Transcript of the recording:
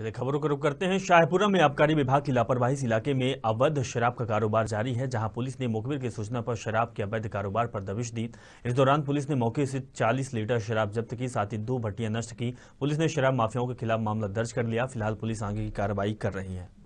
चलिए खबरों का रुख करते हैं शाहपुरा में आबकारी विभाग की लापरवाही इस इलाके में अवैध शराब का कारोबार जारी है जहां पुलिस ने मुखबिर की सूचना पर शराब के अवैध कारोबार पर दबिश दी इस दौरान पुलिस ने मौके से 40 लीटर शराब जब्त की साथ ही दो भट्टियां नष्ट की पुलिस ने शराब माफियाओं के खिलाफ मामला दर्ज कर लिया फिलहाल पुलिस आगे की कार्रवाई कर रही है